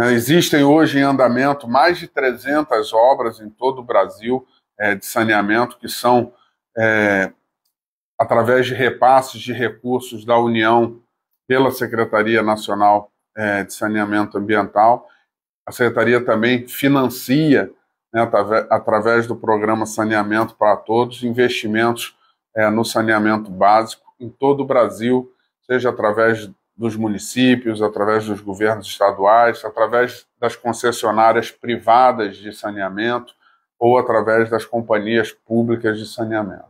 Né, existem hoje em andamento mais de 300 obras em todo o Brasil é, de saneamento que são, é, através de repasses de recursos da União pela Secretaria Nacional é, de Saneamento Ambiental. A Secretaria também financia, né, através do programa Saneamento para Todos, investimentos é, no saneamento básico em todo o Brasil, seja através dos municípios, através dos governos estaduais, através das concessionárias privadas de saneamento ou através das companhias públicas de saneamento.